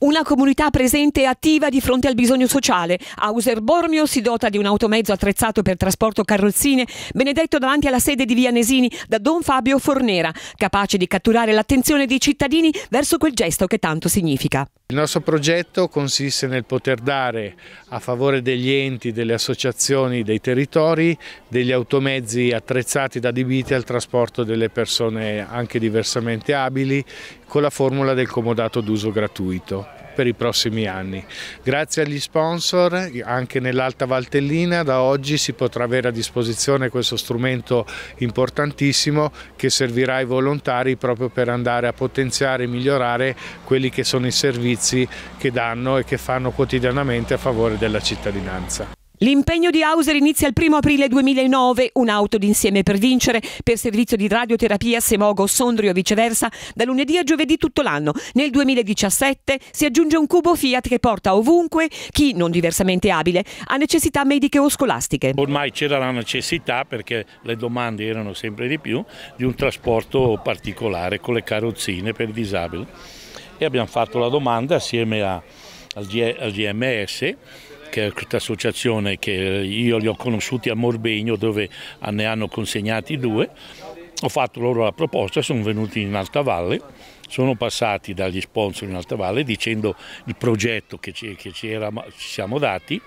una comunità presente e attiva di fronte al bisogno sociale. Auser Bormio si dota di un automezzo attrezzato per trasporto carrozzine, benedetto davanti alla sede di Via Nesini da Don Fabio Fornera, capace di catturare l'attenzione dei cittadini verso quel gesto che tanto significa. Il nostro progetto consiste nel poter dare a favore degli enti, delle associazioni, dei territori, degli automezzi attrezzati ed adibiti al trasporto delle persone anche diversamente abili con la formula del comodato d'uso gratuito diritto per i prossimi anni. Grazie agli sponsor, anche nell'Alta Valtellina da oggi si potrà avere a disposizione questo strumento importantissimo che servirà ai volontari proprio per andare a potenziare e migliorare quelli che sono i servizi che danno e che fanno quotidianamente a favore della cittadinanza. L'impegno di Hauser inizia il 1 aprile 2009, un'auto d'insieme per vincere, per servizio di radioterapia Semogo Sondrio e viceversa, da lunedì a giovedì tutto l'anno. Nel 2017 si aggiunge un cubo Fiat che porta ovunque chi, non diversamente abile, ha necessità mediche o scolastiche. Ormai c'era la necessità, perché le domande erano sempre di più, di un trasporto particolare con le carrozzine per disabili. E abbiamo fatto la domanda assieme a, al, G, al GMS che è questa associazione che io li ho conosciuti a Morbegno dove ne hanno consegnati due ho fatto loro la proposta, sono venuti in Alta Valle, sono passati dagli sponsor in Alta Valle dicendo il progetto che ci, che ci, era, ci siamo dati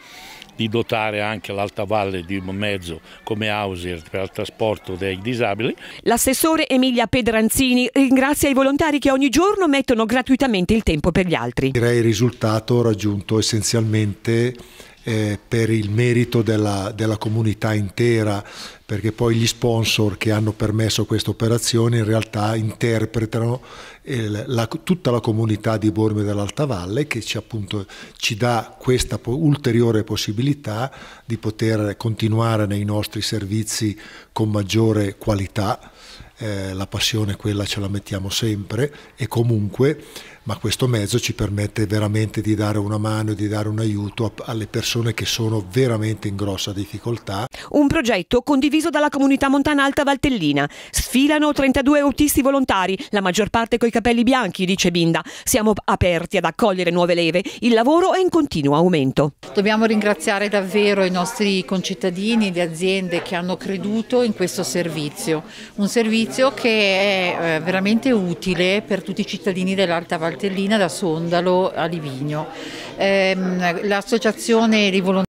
di dotare anche l'Alta Valle di un mezzo come Hauser per il trasporto dei disabili. L'assessore Emilia Pedranzini ringrazia i volontari che ogni giorno mettono gratuitamente il tempo per gli altri. Direi il risultato raggiunto essenzialmente eh, per il merito della, della comunità intera, perché poi gli sponsor che hanno permesso questa operazione in realtà interpretano eh, la, tutta la comunità di Bormio dell'Alta Valle che ci, appunto, ci dà questa po ulteriore possibilità di poter continuare nei nostri servizi con maggiore qualità eh, la passione quella ce la mettiamo sempre e comunque, ma questo mezzo ci permette veramente di dare una mano e di dare un aiuto a, alle persone che sono veramente in grossa difficoltà. Un progetto condiviso dalla comunità montana alta Valtellina. Sfilano 32 autisti volontari, la maggior parte coi capelli bianchi, dice Binda. Siamo aperti ad accogliere nuove leve, il lavoro è in continuo aumento. Dobbiamo ringraziare davvero i nostri concittadini, le aziende che hanno creduto in questo servizio, un servizio servizio che è eh, veramente utile per tutti i cittadini dell'Alta Valtellina da Sondalo a Livigno. Ehm, l'associazione di volontari